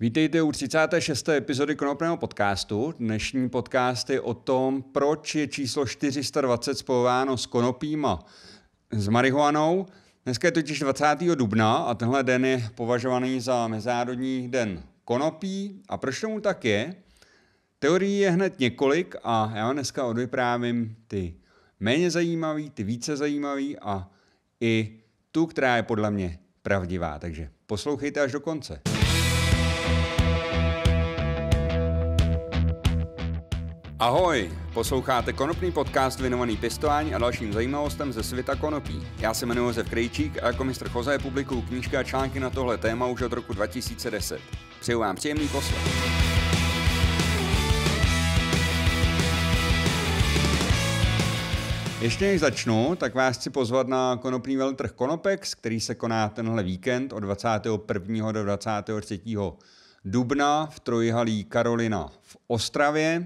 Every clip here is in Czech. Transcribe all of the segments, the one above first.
Vítejte u 36. epizody Konopného podcastu. Dnešní podcast je o tom, proč je číslo 420 spojováno s konopím a s marihuanou. Dneska je totiž 20. dubna a tenhle den je považovaný za Mezinárodní den konopí. A proč tomu tak je? Teorií je hned několik a já vám dneska odvyprávím ty méně zajímavý, ty více zajímavý a i tu, která je podle mě pravdivá. Takže poslouchejte až do konce. Ahoj, posloucháte konopný podcast věnovaný pěstování a dalším zajímavostem ze světa konopí. Já se jmenuji Josef Krejčík a jako mistr je publikuju knížky a články na tohle téma už od roku 2010. Přeju vám příjemný poslech. Ještě než začnu, tak vás chci pozvat na konopný veletrh Konopex, který se koná tenhle víkend od 21. do 23. dubna v Trojhalí Karolina v Ostravě.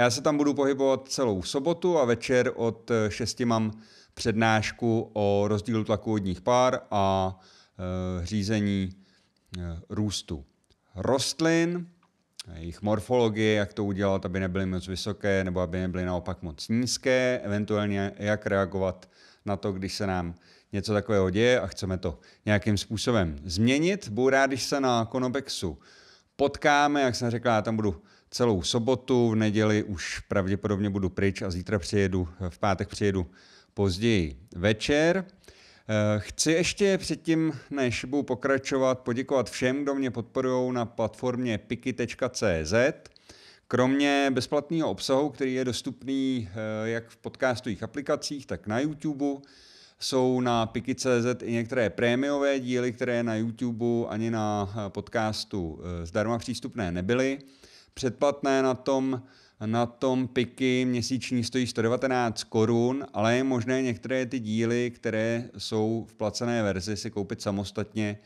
Já se tam budu pohybovat celou sobotu a večer od 6 eh, mám přednášku o rozdílu tlaku vodních pár a e, řízení e, růstu rostlin, jejich morfologie, jak to udělat, aby nebyly moc vysoké nebo aby nebyly naopak moc nízké, eventuálně jak reagovat na to, když se nám něco takového děje a chceme to nějakým způsobem změnit. Budu rád, když se na Konobexu potkáme, jak jsem řekl, já tam budu celou sobotu, v neděli už pravděpodobně budu pryč a zítra přijedu, v pátek přijedu později večer. Eh, chci ještě předtím, než budu pokračovat, poděkovat všem, kdo mě podporují na platformě piky.cz. Kromě bezplatného obsahu, který je dostupný eh, jak v podcastových aplikacích, tak na YouTube, jsou na Piky.cz i některé prémiové díly, které na YouTube ani na eh, podcastu zdarma přístupné nebyly. Předplatné na tom, na tom piky měsíční stojí 119 korun, ale je možné některé ty díly, které jsou v placené verzi, si koupit samostatně.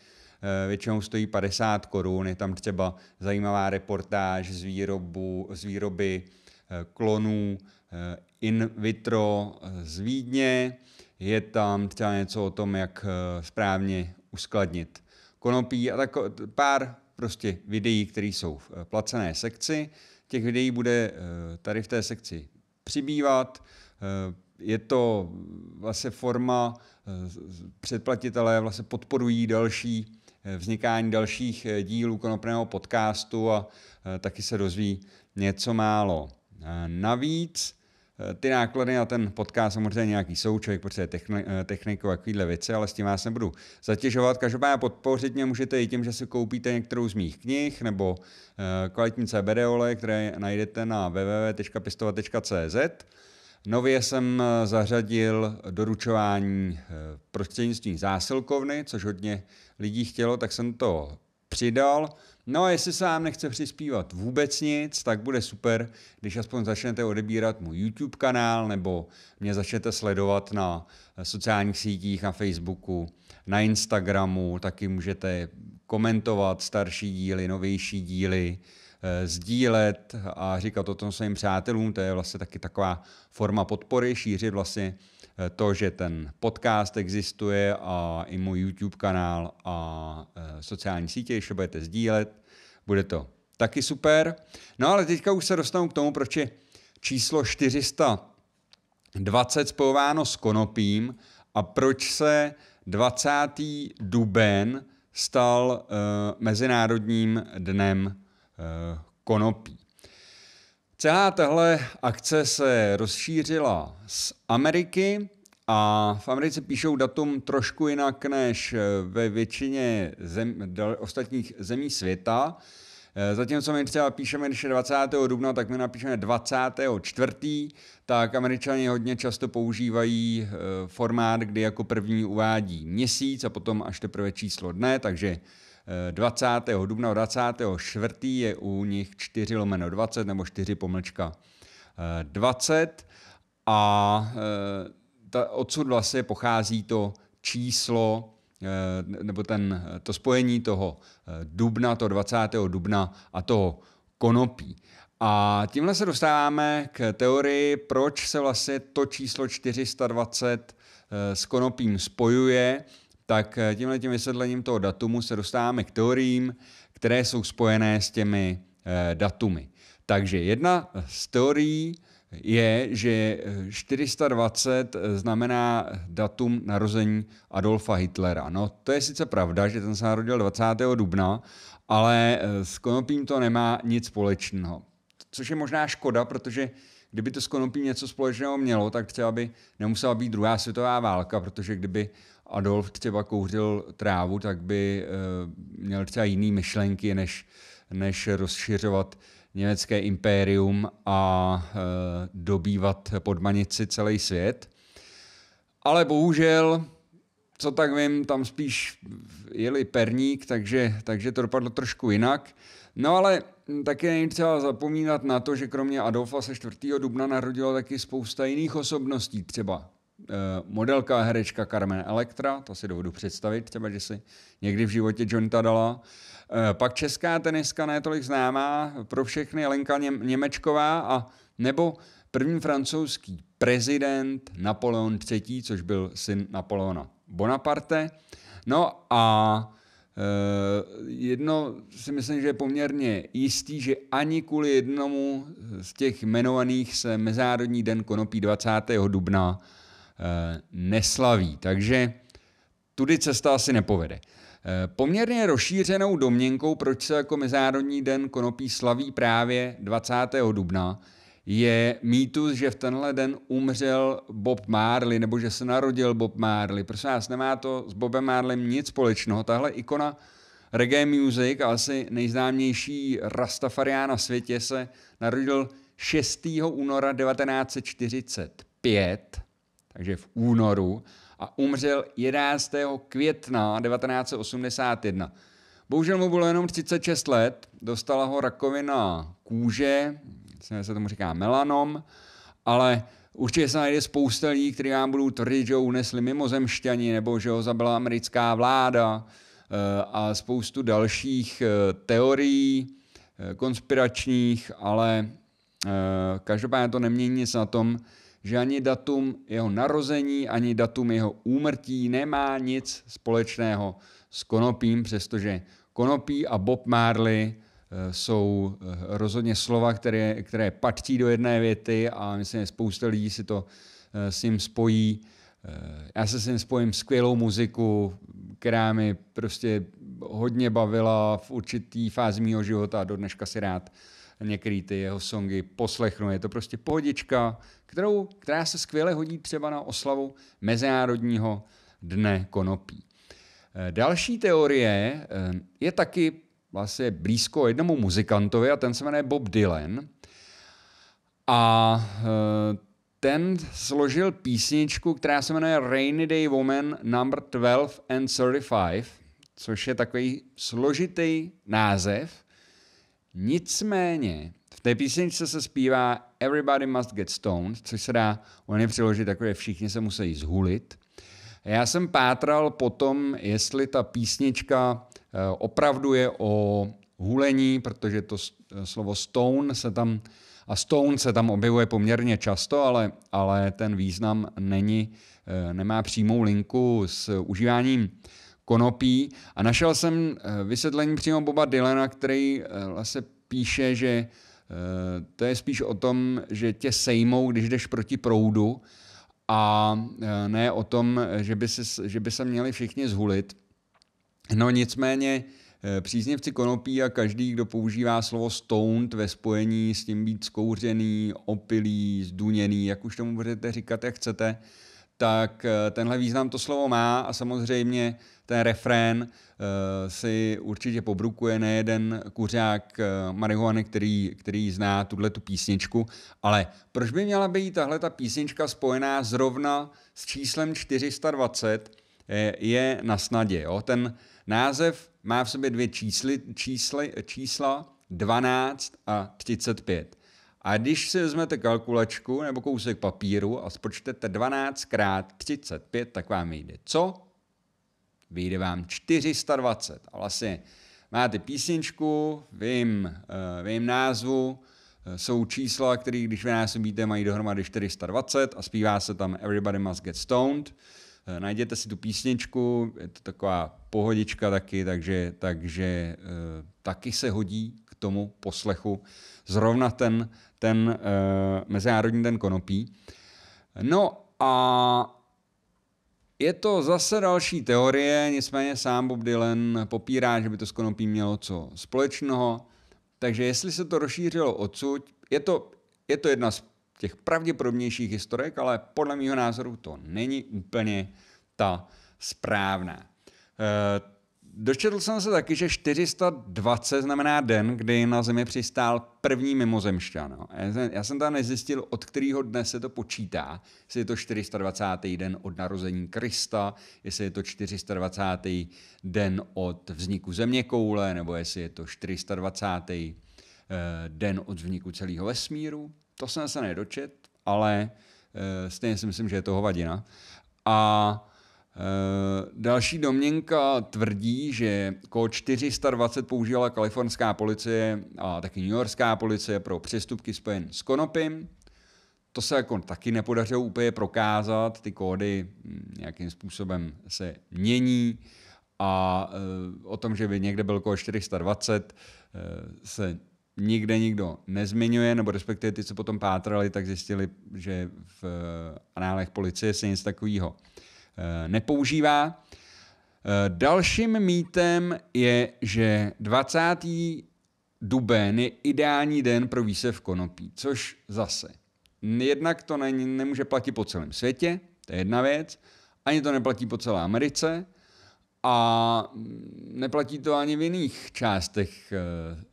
Eh, většinou stojí 50 korun, je tam třeba zajímavá reportáž z, výrobu, z výroby eh, klonů eh, in vitro z Vídně, je tam třeba něco o tom, jak správně uskladnit konopí a tak pár prostě videí, které jsou v eh, placené sekci. Těch videí bude eh, tady v té sekci přibývat. Eh, je to vlastně forma, předplatitelé vlastně podporují další vznikání dalších dílů konopného podcastu a taky se dozví něco málo. Navíc Eh, ty náklady na ten podcast samozřejmě nějaký jsou, člověk potřebuje techni- eh, techniku a takovýhle věci, ale s tím vás nebudu zatěžovat. Každopádně podpořit mě můžete i tím, že si koupíte některou z mých knih nebo eh, kvalitní CBD ole, které najdete na www.pistova.cz. Nově jsem zařadil doručování prostřednictvím zásilkovny, což hodně lidí chtělo, tak jsem to přidal. No a jestli se vám nechce přispívat vůbec nic, tak bude super, když aspoň začnete odebírat můj YouTube kanál nebo mě začnete sledovat na sociálních sítích, na Facebooku, na Instagramu, taky můžete komentovat starší díly, novější díly, eh, sdílet a říkat o tom svým přátelům, to je vlastně taky taková forma podpory, šířit vlastně Eh, to, že ten podcast existuje a i můj YouTube kanál a eh, sociální sítě, když to budete sdílet, bude to taky super. No ale teďka už se dostanu k tomu, proč je číslo 420 spojováno s konopím a proč se 20. duben stal uh, Mezinárodním dnem uh, konopí. Celá tahle akce se rozšířila z Ameriky a v Americe píšou datum trošku jinak než ve většině zem, ostatních zemí světa. Eh, zatímco my třeba píšeme, když je 20. dubna, tak my napíšeme 24. Tak američani hodně často používají eh, formát, kdy jako první uvádí měsíc a potom až teprve číslo dne, takže 20. Eh, dubna 24. je u nich 4 lomeno 20 nebo 4 pomlčka 20 eh, a eh, ta, odsud vlastně pochází to číslo nebo ten, to spojení toho dubna, to 20. dubna a toho konopí. A tímhle se dostáváme k teorii, proč se vlastně to číslo 420 s konopím spojuje tak eh, tímhle tím vysvětlením toho datumu se dostáváme k teoriím, které jsou spojené s těmi eh, datumy. Takže jedna eh, z teorií je, že 420 znamená datum narození Adolfa Hitlera. No, to je sice pravda, že ten se narodil 20. dubna, ale s konopím to nemá nic společného. Což je možná škoda, protože kdyby to s konopím něco společného mělo, tak třeba by nemusela být druhá světová válka, protože kdyby Adolf třeba kouřil trávu, tak by eh, měl třeba jiné myšlenky, než, než rozšiřovat německé impérium a eh, dobývat podmanici celý svět. Ale bohužel, co tak vím, tam spíš jeli perník, takže, takže to dopadlo trošku jinak. No ale hm, také není třeba zapomínat na to, že kromě Adolfa se 4. dubna narodilo taky spousta jiných osobností, třeba Eh, modelka a herečka Carmen Electra, to si dovedu představit, třeba, že si někdy v životě John dala. Eh, pak česká teniska, ne tolik známá, pro všechny Lenka Němečková a nebo první francouzský prezident Napoleon III., což byl syn Napoleona Bonaparte. No a eh, jedno si myslím, že je poměrně jistý, že ani kvůli jednomu z těch jmenovaných se Mezinárodní den konopí 20. dubna Eh, neslaví. Takže tudy cesta asi nepovede. Eh, poměrně rozšířenou domněnkou, proč se jako Mezinárodní den konopí slaví právě 20. dubna, je mýtus, že v tenhle den umřel Bob Marley, nebo že se narodil Bob Marley. Prosím vás, nemá to s Bobem Marleym nic společného. Tahle ikona reggae music, asi nejznámější Rastafariá na světě, se narodil 6. února 1945 takže v únoru, a umřel 11. května 1981. Bohužel mu bylo jenom 36 let, dostala ho rakovina kůže, se tomu říká melanom, ale určitě se najde spousta lidí, kteří vám budou tvrdit, že ho unesli mimozemšťani nebo že ho zabila americká vláda eh, a spoustu dalších eh, teorií eh, konspiračních, ale každopádně to nemění nic na tom, že ani datum jeho narození, ani datum jeho úmrtí nemá nic společného s konopím, přestože konopí a Bob Marley eh, jsou eh, rozhodně slova, které, které patří do jedné věty a myslím, že spousta lidí si to eh, s ním spojí. Já se s ním spojím skvělou muziku, která mi prostě hodně bavila v určitý fázi mého života a do dneška si rád uh, některé ty jeho songy poslechnu. Je to prostě pohodička, kterou, která se skvěle hodí třeba na oslavu Mezinárodního dne konopí. Eh, další teorie eh, je taky vlastně blízko jednomu muzikantovi a ten se jmenuje Bob Dylan. A eh, ten složil písničku, která se jmenuje Rainy Day Woman number 12 and 35, což je takový složitý název, Nicméně v té písničce se zpívá Everybody Must Get Stoned, což se dá volně přiložit jako, že všichni se musí zhulit. Já jsem pátral po tom, jestli ta písnička eh, opravdu je o hulení, protože to eh, slovo stone se tam a stone se tam objevuje poměrně často, ale, ale ten význam není, eh, nemá přímou linku s užíváním konopí. A našel jsem eh, vysvětlení přímo Boba Dylana, který eh, vlastně píše, že eh, to je spíš o tom, že tě sejmou, když jdeš proti proudu a ne o tom, že by, se, že by se měli všichni zhulit. No nicméně příznivci konopí a každý, kdo používá slovo stoned ve spojení s tím být zkouřený, opilý, zduněný, jak už tomu budete říkat, jak chcete, tak eh, tenhle význam to slovo má a samozřejmě ten refrén eh, si určitě pobrukuje nejeden kuřák eh, marihuany, který, který zná tuhle tu písničku, ale proč by měla být tahle ta písnička spojená zrovna s číslem 420 je na snadě. Jo? Ten název má v sobě dvě čísly, čísly, čísla 12 a 35. A když si vezmete kalkulačku nebo kousek papíru a spočtete 12 x 35, tak vám vyjde co? Vyjde vám 420. A vlastně máte písničku vím, eh, vím názvu, eh, jsou čísla, které když vynásobíte, mají dohromady 420 a zpívá se tam Everybody Must Get Stoned. Eh, najděte si tu písničku, je to taková pohodička taky, takže, takže taky se hodí tomu poslechu. Zrovna ten, ten uh, Mezinárodní den konopí. No a je to zase další teorie, nicméně sám Bob Dylan popírá, že by to s konopím mělo co společného. Takže jestli se to rozšířilo odsud, je to, je to jedna z těch pravděpodobnějších historek, ale podle mého názoru to není úplně ta správná. E, Dočetl jsem se taky, že 420 znamená den, kdy na Zemi přistál první mimozemšťan. Já, jsem, tam nezjistil, od kterého dne se to počítá, jestli je to 420. den od narození Krista, jestli je to 420. den od vzniku zeměkoule, nebo jestli je to 420. Eh, den od vzniku celého vesmíru. To jsem se nedočet, ale eh, stejně si myslím, že je to hovadina. A Eh, další domněnka tvrdí, že kód 420 používala kalifornská policie a taky newyorská policie pro přestupky spojen s konopím. To se jako taky nepodařilo úplně prokázat, ty kódy hm, nějakým způsobem se mění a eh, o tom, že by někde byl kód 420, eh, se nikde nikdo nezmiňuje, nebo respektive ty, co potom pátrali, tak zjistili, že v análech policie se nic takového Eh, nepoužívá. Eh, dalším mýtem je, že 20. duben je ideální den pro výsev konopí, což zase jednak to ne, nemůže platit po celém světě, to je jedna věc, ani to neplatí po celé Americe a neplatí to ani v jiných částech eh,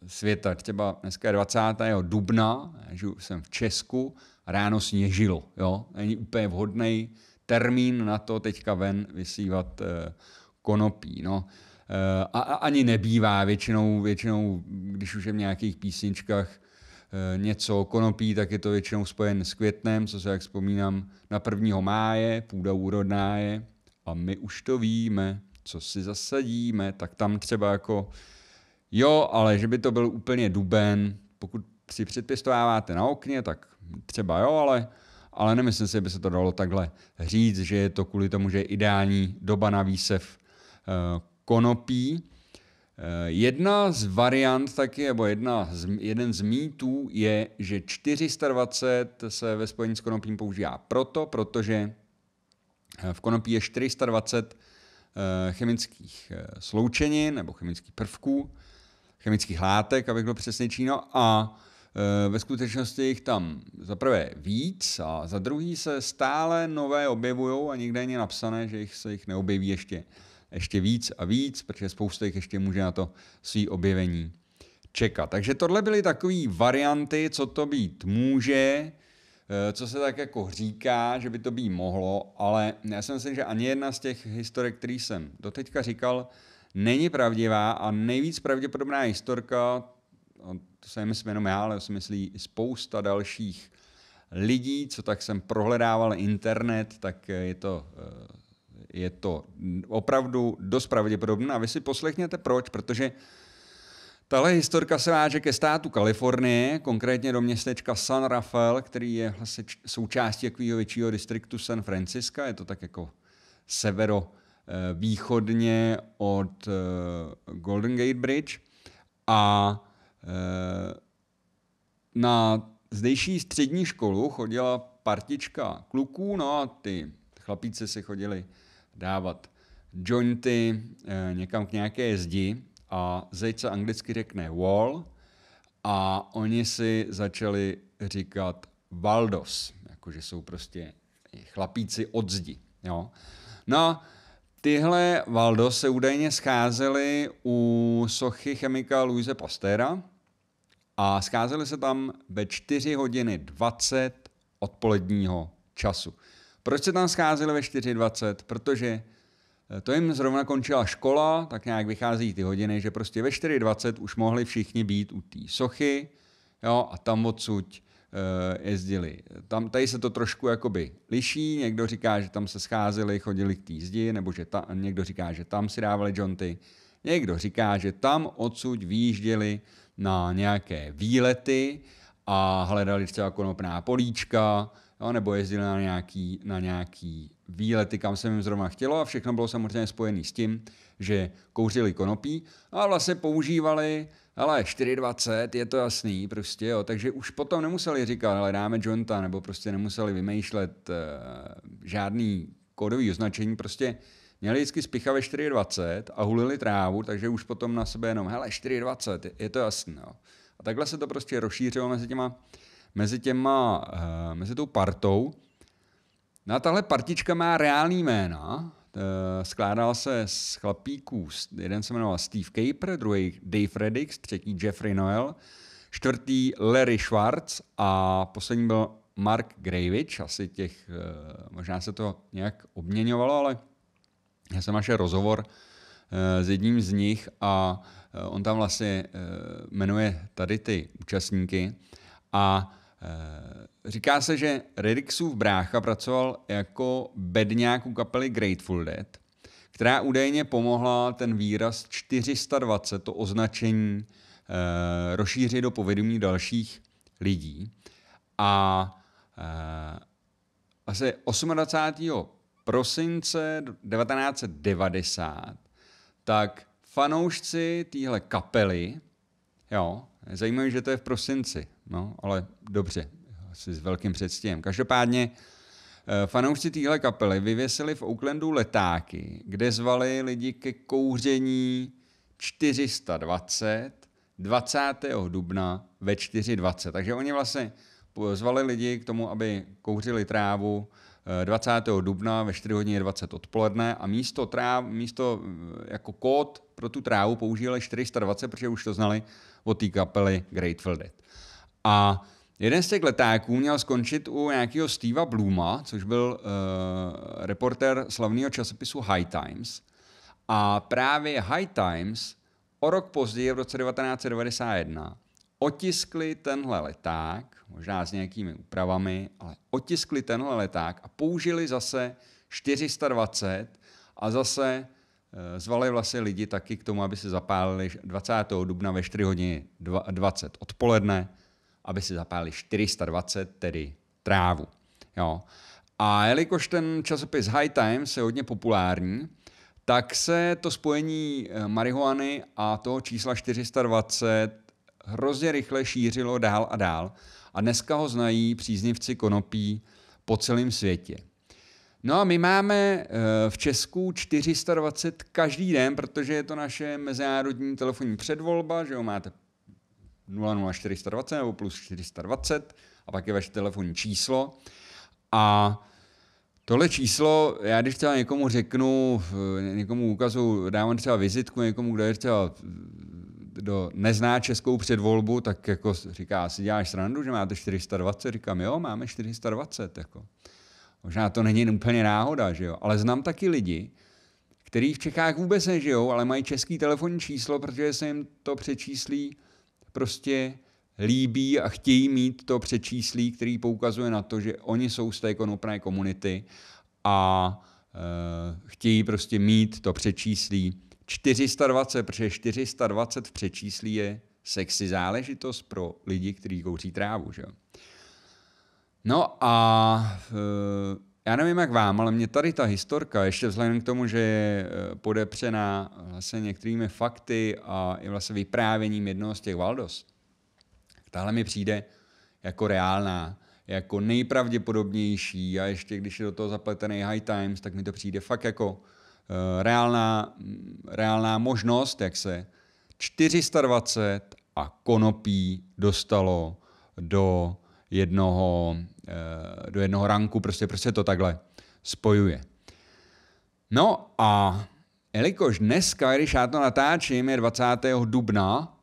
světa. Třeba dneska je 20. dubna, já jsem v Česku, ráno sněžilo, jo, není úplně vhodný termín na to teďka ven vysívat eh, konopí. No. Eh, a, ani nebývá většinou, většinou, když už je v nějakých písničkách eh, něco konopí, tak je to většinou spojen s květnem, co se, jak vzpomínám, na 1. máje, půda úrodná je a my už to víme, co si zasadíme, tak tam třeba jako jo, ale že by to byl úplně duben, pokud si předpěstováváte na okně, tak třeba jo, ale ale nemyslím si, že by se to dalo takhle říct, že je to kvůli tomu, že je ideální doba na výsev eh, konopí. Eh, jedna z variant taky, nebo jedna z, jeden z mýtů je, že 420 se ve spojení s konopím používá proto, protože eh, v konopí je 420 chemických sloučenin nebo chemických prvků, chemických látek, abych byl přesnější, no a Eh, ve skutečnosti jich tam za prvé víc a za druhý se stále nové objevují a nikde není napsané, že jich se jich neobjeví ještě, ještě víc a víc, protože spousta jich ještě může na to svý objevení čekat. Takže tohle byly takové varianty, co to být může, eh, co se tak jako říká, že by to být mohlo, ale já si myslím, že ani jedna z těch historek, který jsem doteďka říkal, není pravdivá a nejvíc pravděpodobná historka, to se nemyslím jenom já, ale to si myslí spousta dalších lidí, co tak jsem prohledával internet, tak eh, je to, eh, je to opravdu dost pravděpodobné. A vy si poslechněte proč, protože Tahle historka se váže ke státu Kalifornie, konkrétně do městečka San Rafael, který je vlastně součástí takového většího distriktu San Francisca. Je to tak jako severovýchodně eh, od Golden Gate Bridge. A Eh, na zdejší střední školu chodila partička kluků, no a ty chlapíci si chodili dávat jointy eh, někam k nějaké zdi a Zejc se anglicky řekne wall a oni si začali říkat Valdos, jakože jsou prostě chlapíci od zdi. Jo. No Tyhle Valdo se údajně scházeli u sochy chemika Luise Pastera a scházeli se tam ve 4 hodiny 20 odpoledního času. Proč se tam scházeli ve 4.20? Protože eh, to jim zrovna končila škola, tak nějak vychází ty hodiny, že prostě ve 4.20 už mohli všichni být u té sochy jo, a tam odsud Eh, jezdili. Tam tady se to trošku jakoby liší, někdo říká, že tam se scházeli, chodili k té zdi, nebo že ta, někdo říká, že tam si dávali jonty, někdo říká, že tam odsud výjížděli na nějaké výlety a hledali třeba konopná políčka, jo, nebo jezdili na nějaký, na nějaký výlety, kam se jim zrovna chtělo a všechno bylo samozřejmě spojené s tím, že kouřili konopí a vlastně používali ale 4,20 je to jasný prostě, jo, takže už potom nemuseli říkat, ale dáme jointa, nebo prostě nemuseli vymýšlet uh, žádný kódový označení, prostě měli vždycky spicha ve 4,20 a hulili trávu, takže už potom na sebe jenom, hele, 4,20, je to jasný, jo. A takhle se to prostě rozšířilo mezi těma, mezi těma, uh, mezi tou partou. No a tahle partička má reální jména, Eh, skládal se z chlapíků, jeden se jmenoval Steve Caper, druhý Dave Reddix, třetí Jeffrey Noel, čtvrtý Larry Schwartz a poslední byl Mark Gravich, asi těch, eh, možná se to nějak obměňovalo, ale já jsem našel rozhovor eh, s jedním z nich a on tam vlastně jmenuje tady ty účastníky a Eh, říká se, že Riddicksův brácha pracoval jako bedňák u kapely Grateful Dead, která údajně pomohla ten výraz 420, to označení, eh, rozšířit do povědomí dalších lidí. A eh, asi 28. prosince 1990 tak fanoušci téhle kapely, jo, zajímavé, že to je v prosinci, No, ale dobře, asi s velkým předstihem. Každopádně eh, fanoušci téhle kapely vyvěsili v Oaklandu letáky, kde zvali lidi ke kouření 420 20. dubna ve 4.20. Takže oni vlastně zvali lidi k tomu, aby kouřili trávu 20. Eh, dubna ve 4 hodině 20 odpoledne a místo, tráv, místo eh, jako kód pro tu trávu používali 420, protože už to znali od té kapely Grateful Dead. A jeden z těch letáků měl skončit u nějakého Steva Bluma, což byl uh, eh, reporter slavného časopisu High Times. A právě High Times o rok později, v roce 1991, otiskli tenhle leták, možná s nějakými úpravami, ale otiskli tenhle leták a použili zase 420 a zase eh, zvali vlastně lidi taky k tomu, aby se zapálili 20. dubna ve 4 hodiny 20 odpoledne aby si zapálili 420, tedy trávu. Jo. A jelikož ten časopis High Times je hodně populární, tak se to spojení eh, marihuany a toho čísla 420 hrozně rychle šířilo dál a dál. A dneska ho znají příznivci konopí po celém světě. No a my máme eh, v Česku 420 každý den, protože je to naše mezinárodní telefonní předvolba, že jo, máte 00420 nebo plus 420 a pak je vaše telefonní číslo. A tohle číslo, já když třeba někomu řeknu, eh, někomu ukazu, dávám třeba vizitku někomu, kdo je třeba eh, kdo nezná českou předvolbu, tak jako říká, si děláš srandu, že máte 420? Říkám, jo, máme 420. Jako. Možná to není úplně náhoda, že jo? ale znám taky lidi, kteří v Čechách vůbec nežijou, ale mají český telefonní číslo, protože se jim to přečíslí prostě líbí a chtějí mít to přečíslí, který poukazuje na to, že oni jsou z té konopné komunity a e, chtějí prostě mít to přečíslí 420, protože 420 v přečíslí je sexy záležitost pro lidi, kteří kouří trávu. Že? No a e, já nevím jak vám, ale mě tady ta historka, ještě vzhledem k tomu, že je eh, podepřená vlastně některými fakty a i vlastně vyprávěním jednoho z těch Valdos, tahle mi přijde jako reálná, jako nejpravděpodobnější a ještě když je do toho zapletený High Times, tak mi to přijde fakt jako uh, reálná, mm, reálná možnost, jak se 420 a konopí dostalo do jednoho, eh, do jednoho ranku, prostě, prostě to takhle spojuje. No a jelikož dneska, když já to natáčím, je 20. dubna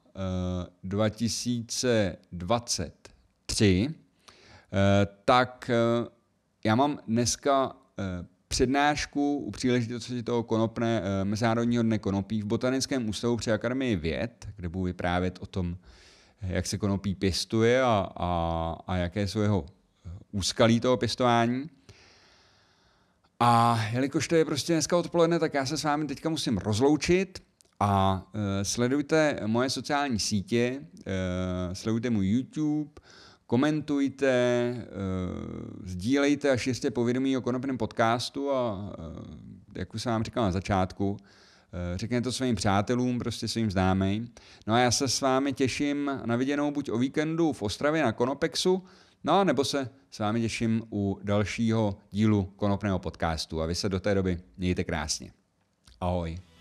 2023, eh, eh, tak já mám dneska přednášku u příležitosti toho konopné, Mezinárodního dne konopí v Botanickém ústavu při Akademii věd, kde budu vyprávět o tom, jak se konopí pěstuje a, a, a jaké jsou jeho úskalí toho pěstování. A jelikož to je prostě dneska odpoledne, tak já se s vámi teďka musím rozloučit a e, sledujte moje sociální sítě, e, sledujte můj YouTube, komentujte, e, sdílejte a šiřte povědomí o konopném podcastu a, e, jak už jsem vám říkal na začátku, Eh, řekněte to svým přátelům, prostě svým známým. No a já se s vámi těším na viděnou buď o víkendu v Ostravě na Konopexu, no a nebo se s vámi těším u dalšího dílu Konopného podcastu. A vy se do té doby mějte krásně. Ahoj.